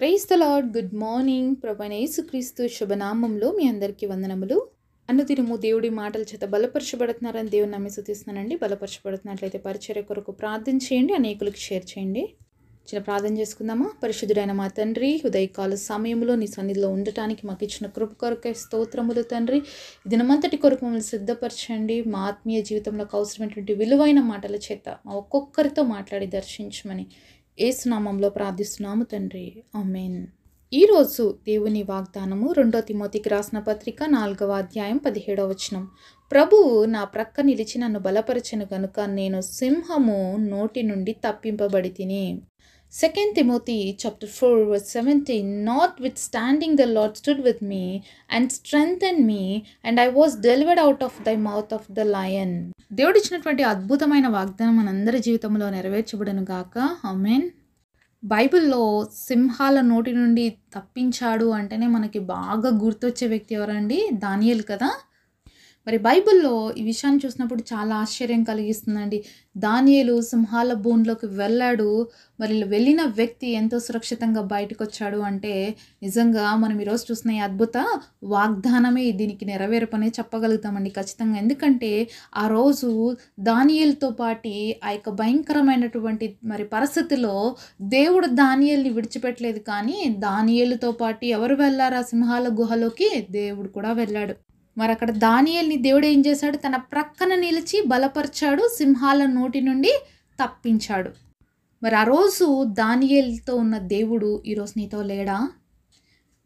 క్రైస్త the Lord good morning క్రీస్తు శుభనామంలో మీ అందరికీ వందనములు అన్నదినము దేవుడి మాటల చేత బలపరచబడుతున్నారని దేవుని నమ్మి సుతిస్తున్నానండి బలపరచబడుతున్నట్లయితే పరిచర్య కొరకు ప్రార్థన చేయండి అనేకులకు షేర్ చేయండి చిన్న ప్రార్థన చేసుకుందామా పరిశుద్ధుడైన మా తండ్రి ఉదయకాల సమయంలో నీ సన్నిధిలో ఉండటానికి మాకు ఇచ్చిన కృప కొరకే స్తోత్రములు తండ్రి దినమంతటి కొరకు మమ్మల్ని సిద్ధపరచండి మా ఆత్మీయ జీవితంలో అవసరమైనటువంటి విలువైన మాటల చేత మా ఒక్కొక్కరితో మాట్లాడి దర్శించమని ఏసునామంలో ప్రార్థిస్తున్నాము తండ్రి అమేన్ ఈరోజు దేవుని వాగ్దానము రెండో తిమోతికి రాసిన పత్రిక నాలుగవ అధ్యాయం పదిహేడవ వచనం ప్రభువు నా ప్రక్క నిలిచి నన్ను బలపరచను కనుక నేను సింహము నోటి నుండి తప్పింపబడి తిని second Timothy chapter four verse seventeen notwithstanding the Lord stood with me and strengthened me and I was delivered out of thy mouth of the lion దేవుడు ఇచ్చినటువంటి అద్భుతమైన వాగ్దానం మనందరి జీవితంలో నెరవేర్చబడను గాక మీన్ బైబిల్లో సింహాల నోటి నుండి తప్పించాడు అంటేనే మనకి బాగా గుర్తొచ్చే వ్యక్తి ఎవరండి దానియల్ కదా మరి బైబిల్లో ఈ విషయాన్ని చూసినప్పుడు చాలా ఆశ్చర్యం కలిగిస్తుందండి దానియలు సింహాల బోన్లోకి వెళ్ళాడు మరి వెళ్ళిన వ్యక్తి ఎంతో సురక్షితంగా బయటకు వచ్చాడు అంటే నిజంగా మనం ఈరోజు చూసిన ఈ అద్భుత వాగ్దానమే దీనికి నెరవేర్పనే చెప్పగలుగుతామండి ఖచ్చితంగా ఎందుకంటే ఆ రోజు దానియలతో పాటి ఆ యొక్క భయంకరమైనటువంటి మరి పరిస్థితిలో దేవుడు దానియల్ని విడిచిపెట్టలేదు కానీ దానియలతో పాటు ఎవరు వెళ్ళారు ఆ సింహాల గుహలోకి దేవుడు కూడా వెళ్ళాడు మరి అక్కడ దానియల్ని దేవుడు ఏం చేశాడు తన ప్రక్కన నిలిచి బలపరిచాడు సింహాల నోటి నుండి తప్పించాడు మరి ఆ రోజు దానియల్తో ఉన్న దేవుడు ఈరోజు నీతో లేడా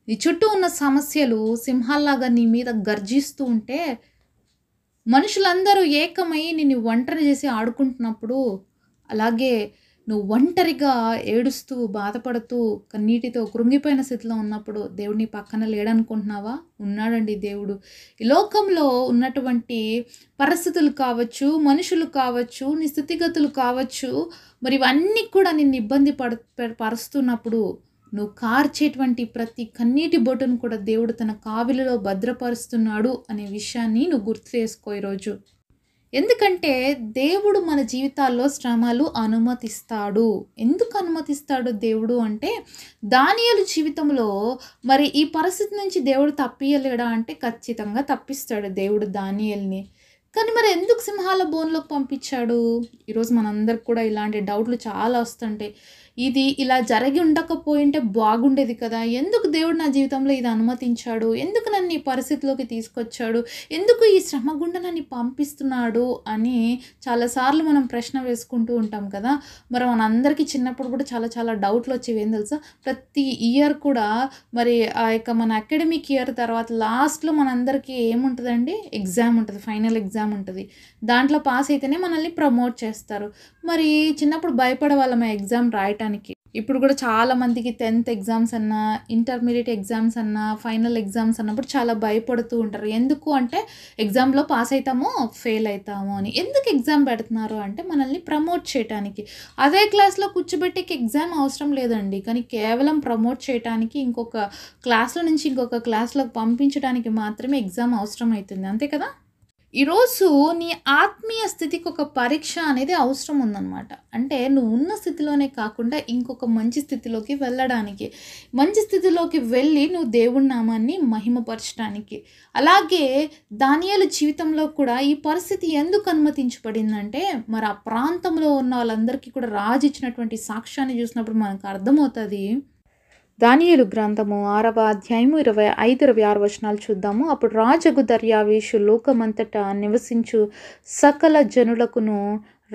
నీ చుట్టూ ఉన్న సమస్యలు సింహాల్లాగా నీ మీద గర్జిస్తూ ఉంటే మనుషులందరూ ఏకమై నిన్ను వంటను చేసి ఆడుకుంటున్నప్పుడు అలాగే నువ్వు ఒంటరిగా ఏడుస్తూ బాధపడుతూ కన్నీటితో కృంగిపోయిన స్థితిలో ఉన్నప్పుడు దేవుడిని పక్కన లేడనుకుంటున్నావా ఉన్నాడండి దేవుడు ఈ లోకంలో ఉన్నటువంటి పరిస్థితులు కావచ్చు మనుషులు కావచ్చు నీ స్థితిగతులు కావచ్చు మరి ఇవన్నీ కూడా నిన్ను ఇబ్బంది పడ పరుస్తున్నప్పుడు నువ్వు కార్చేటువంటి ప్రతి కన్నీటి బొట్టును కూడా దేవుడు తన కావిలలో భద్రపరుస్తున్నాడు అనే విషయాన్ని నువ్వు గుర్తు చేసుకో ఈరోజు ఎందుకంటే దేవుడు మన జీవితాల్లో శ్రమలు అనుమతిస్తాడు ఎందుకు అనుమతిస్తాడు దేవుడు అంటే దానియలు జీవితంలో మరి ఈ పరిస్థితి నుంచి దేవుడు తప్పియలేడా అంటే ఖచ్చితంగా తప్పిస్తాడు దేవుడు దానియల్ని కానీ మరి ఎందుకు సింహాల బోన్లోకి పంపించాడు ఈరోజు మనందరికి కూడా ఇలాంటి డౌట్లు చాలా వస్తుంటాయి ఇది ఇలా జరిగి ఉండకపోయింటే బాగుండేది కదా ఎందుకు దేవుడు నా జీవితంలో ఇది అనుమతించాడు ఎందుకు నన్ను ఈ పరిస్థితిలోకి తీసుకొచ్చాడు ఎందుకు ఈ శ్రమ గుండా నన్ను పంపిస్తున్నాడు అని చాలాసార్లు మనం ప్రశ్న వేసుకుంటూ ఉంటాం కదా మరి మనందరికీ చిన్నప్పుడు కూడా చాలా చాలా డౌట్లు వచ్చేవి ఏం తెలుసా ప్రతి ఇయర్ కూడా మరి ఆ యొక్క మన అకాడమిక్ ఇయర్ తర్వాత లాస్ట్లో మనందరికీ ఏముంటుందండి ఎగ్జామ్ ఉంటుంది ఫైనల్ ఎగ్జామ్ ఎగ్జామ్ ఉంటుంది దాంట్లో పాస్ అయితేనే మనల్ని ప్రమోట్ చేస్తారు మరి చిన్నప్పుడు భయపడేవాళ్ళం ఎగ్జామ్ రాయటానికి ఇప్పుడు కూడా చాలా మందికి టెన్త్ ఎగ్జామ్స్ అన్నా ఇంటర్మీడియట్ ఎగ్జామ్స్ అన్నా ఫైనల్ ఎగ్జామ్స్ అన్నప్పుడు చాలా భయపడుతూ ఉంటారు ఎందుకు అంటే ఎగ్జామ్లో పాస్ అవుతామో ఫెయిల్ అవుతామో అని ఎందుకు ఎగ్జామ్ పెడుతున్నారు అంటే మనల్ని ప్రమోట్ చేయడానికి అదే క్లాస్లో కూర్చోబెట్టి ఎగ్జామ్ అవసరం లేదండి కానీ కేవలం ప్రమోట్ చేయడానికి ఇంకొక క్లాస్లో నుంచి ఇంకొక క్లాస్లోకి పంపించడానికి మాత్రమే ఎగ్జామ్ అవసరం అవుతుంది అంతే కదా ఈరోజు నీ ఆత్మీయ స్థితికి ఒక పరీక్ష అనేది అవసరం ఉందన్నమాట అంటే నువ్వు ఉన్న స్థితిలోనే కాకుండా ఇంకొక మంచి స్థితిలోకి వెళ్ళడానికి మంచి స్థితిలోకి వెళ్ళి నువ్వు దేవుడి నామాన్ని మహిమపరచడానికి అలాగే దానియాల జీవితంలో కూడా ఈ పరిస్థితి ఎందుకు అనుమతించబడిందంటే మరి ఆ ప్రాంతంలో ఉన్న వాళ్ళందరికీ కూడా రాజు ఇచ్చినటువంటి సాక్ష్యాన్ని చూసినప్పుడు మనకు అర్థమవుతుంది దానియలు గ్రంథము ఆరవ అధ్యాయము ఇరవై ఐదు ఇరవై ఆరు వచనాలు చూద్దాము అప్పుడు రాజగు దర్యావేషు లోకమంతటా నివసించు సకల జనులకును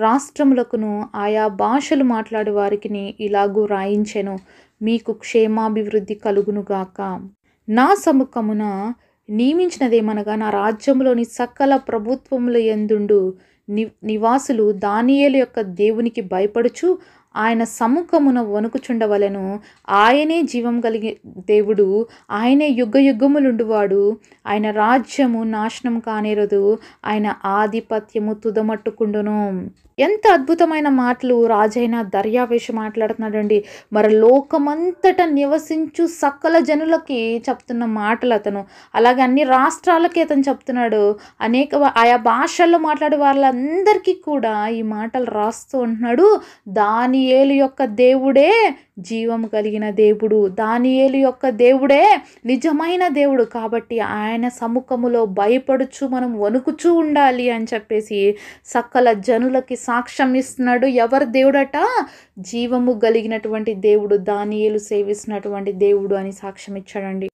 రాష్ట్రములకును ఆయా భాషలు మాట్లాడే వారికి ఇలాగూ రాయించెను మీకు క్షేమాభివృద్ధి కలుగునుగాక నా సముఖమున నియమించినదేమనగా నా రాజ్యంలోని సకల ప్రభుత్వముల ఎందుండు ని నివాసులు దానియలు యొక్క దేవునికి భయపడుచు ఆయన సముఖమున వణుకుచుండవలను ఆయనే జీవం కలిగే దేవుడు ఆయనే యుగ యుగములుండువాడు ఆయన రాజ్యము నాశనం కానేరదు ఆయన ఆధిపత్యము తుదమట్టుకుండును ఎంత అద్భుతమైన మాటలు రాజైన దర్యావేషి మాట్లాడుతున్నాడండి మరి లోకమంతట నివసించు సకల జనులకి చెప్తున్న మాటలు అతను అలాగే అన్ని రాష్ట్రాలకి అతను చెప్తున్నాడు అనేక ఆయా భాషల్లో మాట్లాడే వాళ్ళందరికీ కూడా ఈ మాటలు రాస్తూ ఉంటున్నాడు దాని ఏలు యొక్క దేవుడే జీవం కలిగిన దేవుడు దాని ఏలు యొక్క దేవుడే నిజమైన దేవుడు కాబట్టి ఆయన సముఖములో భయపడుచు మనం వణుకుచూ ఉండాలి అని చెప్పేసి సకల జనులకి సాక్ష్యం ఇస్తున్నాడు ఎవరు దేవుడట జీవము కలిగినటువంటి దేవుడు దానియలు సేవిస్తున్నటువంటి దేవుడు అని సాక్ష్యం ఇచ్చాడండి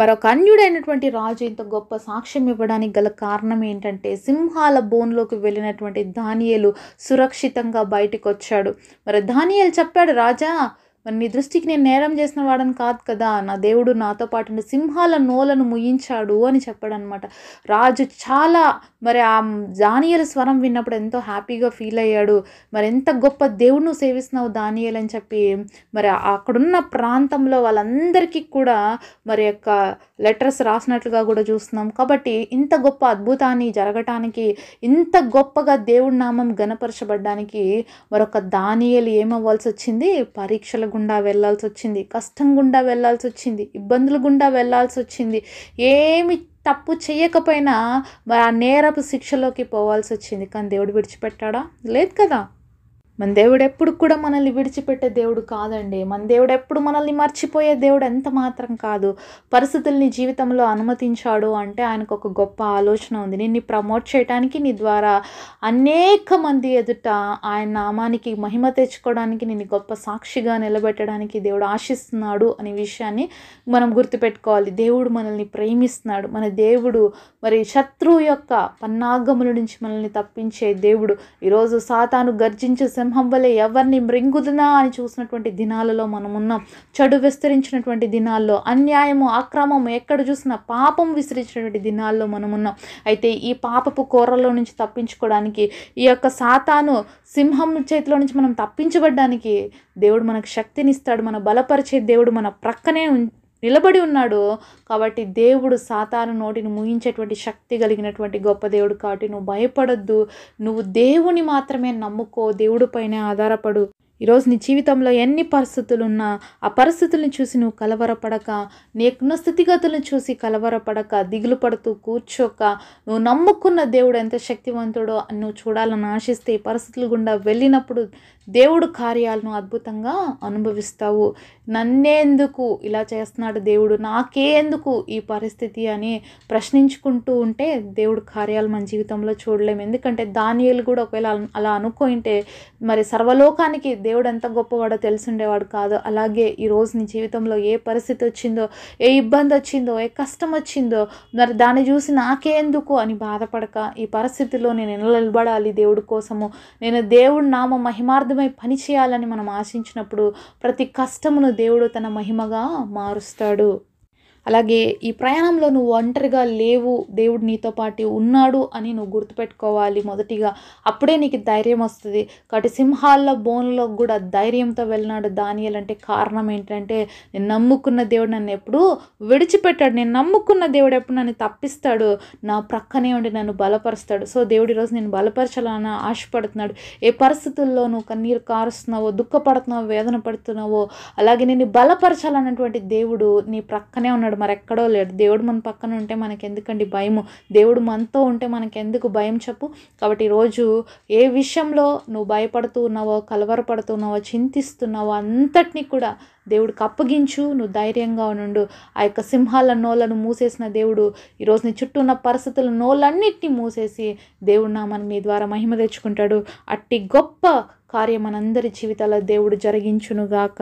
మరొక అన్యుడైనటువంటి రాజు ఇంత గొప్ప సాక్ష్యం ఇవ్వడానికి గల కారణం ఏంటంటే సింహాల బోన్లోకి వెళ్ళినటువంటి దానియేలు సురక్షితంగా బయటకు వచ్చాడు మరి దానియేలు చెప్పాడు రాజా మరి నీ దృష్టికి నేను నేరం చేసిన వాడని కాదు కదా నా దేవుడు నాతో పాటు సింహాల నోలను ముయించాడు అని చెప్పాడు అనమాట రాజు చాలా మరి ఆ దానియల స్వరం విన్నప్పుడు ఎంతో హ్యాపీగా ఫీల్ అయ్యాడు మరి ఎంత గొప్ప దేవుడు సేవిస్తున్నావు దానియలు అని చెప్పి మరి అక్కడున్న ప్రాంతంలో వాళ్ళందరికీ కూడా మరి యొక్క లెటర్స్ రాసినట్లుగా కూడా చూస్తున్నాం కాబట్టి ఇంత గొప్ప అద్భుతాన్ని జరగటానికి ఇంత గొప్పగా దేవుడి నామం గనపరచబడ్డానికి మరొక దానియలు ఏమవ్వాల్సి వచ్చింది పరీక్షలు గుండా వెళ్ళాల్సి వచ్చింది కష్టం గుండా వెళ్ళాల్సి వచ్చింది ఇబ్బందుల గుండా వెళ్ళాల్సి వచ్చింది ఏమి తప్పు చేయకపోయినా ఆ నేరపు శిక్షలోకి పోవాల్సి వచ్చింది కానీ దేవుడు విడిచిపెట్టాడా లేదు కదా మన దేవుడు ఎప్పుడు కూడా మనల్ని విడిచిపెట్టే దేవుడు కాదండి మన దేవుడు ఎప్పుడు మనల్ని మర్చిపోయే దేవుడు ఎంత మాత్రం కాదు పరిస్థితుల్ని జీవితంలో అనుమతించాడు అంటే ఆయనకు ఒక గొప్ప ఆలోచన ఉంది నిన్ను ప్రమోట్ చేయడానికి నీ ద్వారా అనేక మంది ఎదుట ఆయన నామానికి మహిమ తెచ్చుకోవడానికి నిన్ను గొప్ప సాక్షిగా నిలబెట్టడానికి దేవుడు ఆశిస్తున్నాడు అనే విషయాన్ని మనం గుర్తుపెట్టుకోవాలి దేవుడు మనల్ని ప్రేమిస్తున్నాడు మన దేవుడు మరి శత్రువు యొక్క పన్నాగముల నుంచి మనల్ని తప్పించే దేవుడు ఈరోజు సాతాను గర్జించే సింహం వలె ఎవరిని మృంగుదునా అని చూసినటువంటి దినాలలో మనం ఉన్నాం చెడు విస్తరించినటువంటి దినాల్లో అన్యాయము అక్రమము ఎక్కడ చూసినా పాపం విసిరించినటువంటి దినాల్లో మనం ఉన్నాం అయితే ఈ పాపపు కూరల్లో నుంచి తప్పించుకోవడానికి ఈ యొక్క సాతాను సింహం చేతిలో నుంచి మనం తప్పించబడ్డానికి దేవుడు మనకు శక్తినిస్తాడు మన బలపరిచే దేవుడు మన ప్రక్కనే నిలబడి ఉన్నాడు కాబట్టి దేవుడు సాతాను నోటిని ముగించేటువంటి శక్తి కలిగినటువంటి గొప్ప దేవుడు కాబట్టి నువ్వు భయపడొద్దు నువ్వు దేవుని మాత్రమే నమ్ముకో దేవుడు ఆధారపడు ఈరోజు నీ జీవితంలో ఎన్ని పరిస్థితులు ఉన్నా ఆ పరిస్థితులను చూసి నువ్వు కలవరపడక నీకున్న స్థితిగతులను చూసి కలవరపడక దిగులు పడుతూ కూర్చోక నువ్వు నమ్ముకున్న దేవుడు ఎంత శక్తివంతుడో నువ్వు చూడాలని ఆశిస్తే ఈ పరిస్థితులు గుండా వెళ్ళినప్పుడు దేవుడు కార్యాలను అద్భుతంగా అనుభవిస్తావు నన్నేందుకు ఇలా చేస్తున్నాడు దేవుడు నాకేందుకు ఈ పరిస్థితి అని ప్రశ్నించుకుంటూ ఉంటే దేవుడు కార్యాలు మన జీవితంలో చూడలేము ఎందుకంటే దానియలు కూడా ఒకవేళ అలా అనుకుంటే మరి సర్వలోకానికి దేవుడు ఎంత గొప్పవాడో తెలుసుండేవాడు కాదు అలాగే ఈరోజు నీ జీవితంలో ఏ పరిస్థితి వచ్చిందో ఏ ఇబ్బంది వచ్చిందో ఏ కష్టం వచ్చిందో మరి దాన్ని చూసి నాకేందుకు అని బాధపడక ఈ పరిస్థితిలో నేను నిలబడాలి దేవుడి కోసము నేను దేవుడు నామ మహిమార్థం అద్భుతమై పని చేయాలని మనం ఆశించినప్పుడు ప్రతి కష్టమును దేవుడు తన మహిమగా మారుస్తాడు అలాగే ఈ ప్రయాణంలో నువ్వు ఒంటరిగా లేవు దేవుడు నీతో పాటు ఉన్నాడు అని నువ్వు గుర్తుపెట్టుకోవాలి మొదటిగా అప్పుడే నీకు ధైర్యం వస్తుంది కాబట్టి సింహాల బోన్లో కూడా ధైర్యంతో వెళ్ళినాడు దానియల్ అంటే కారణం ఏంటంటే నేను నమ్ముకున్న దేవుడు నన్ను ఎప్పుడు విడిచిపెట్టాడు నేను నమ్ముకున్న దేవుడు ఎప్పుడు నన్ను తప్పిస్తాడు నా ప్రక్కనే ఉండి నన్ను బలపరుస్తాడు సో దేవుడు ఈరోజు నేను బలపరచాలని ఆశపడుతున్నాడు ఏ పరిస్థితుల్లో నువ్వు కన్నీరు కారుస్తున్నావో దుఃఖపడుతున్నావో వేదన పడుతున్నావో అలాగే నేను బలపరచాలన్నటువంటి దేవుడు నీ ప్రక్కనే ఉన్నాడు ఉన్నాడు మరెక్కడో లేడు దేవుడు మన పక్కన ఉంటే మనకెందుకండి భయము దేవుడు మనతో ఉంటే మనకెందుకు భయం చెప్పు కాబట్టి ఈరోజు ఏ విషయంలో నువ్వు భయపడుతూ ఉన్నావో కలవరపడుతున్నావో చింతిస్తున్నావో అంతటినీ కూడా దేవుడికి అప్పగించు నువ్వు ధైర్యంగా ఉండు ఆ యొక్క సింహాల నోళ్ళను మూసేసిన దేవుడు ఈరోజు నీ చుట్టూ ఉన్న పరిస్థితుల నోళ్ళన్నిటినీ మూసేసి దేవుడు మన మీ ద్వారా మహిమ తెచ్చుకుంటాడు అట్టి గొప్ప కార్యం మనందరి జీవితాల దేవుడు జరిగించునుగాక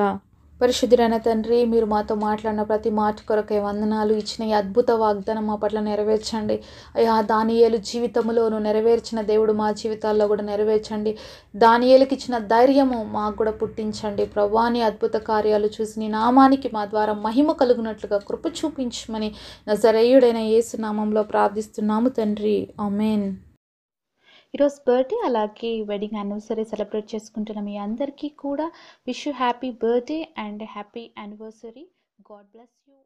పరిశుద్ధుడైన తండ్రి మీరు మాతో మాట్లాడిన ప్రతి మాట కొరకే వందనాలు ఇచ్చిన ఈ అద్భుత వాగ్దానం మా పట్ల నెరవేర్చండి అయ్యా దానియేలు జీవితంలోను నెరవేర్చిన దేవుడు మా జీవితాల్లో కూడా నెరవేర్చండి దానియేలకు ఇచ్చిన ధైర్యము మాకు కూడా పుట్టించండి ప్రవ్వాని అద్భుత కార్యాలు చూసి నీ నామానికి మా ద్వారా మహిమ కలుగునట్లుగా కృప చూపించమని సరేయుడైన ఏసునామంలో ప్రార్థిస్తున్నాము తండ్రి అమేన్ ఈరోజు బర్త్డే అలాగే వెడ్డింగ్ యానివర్సరీ సెలబ్రేట్ చేసుకుంటున్న మీ అందరికీ కూడా wish you happy birthday and happy anniversary God bless you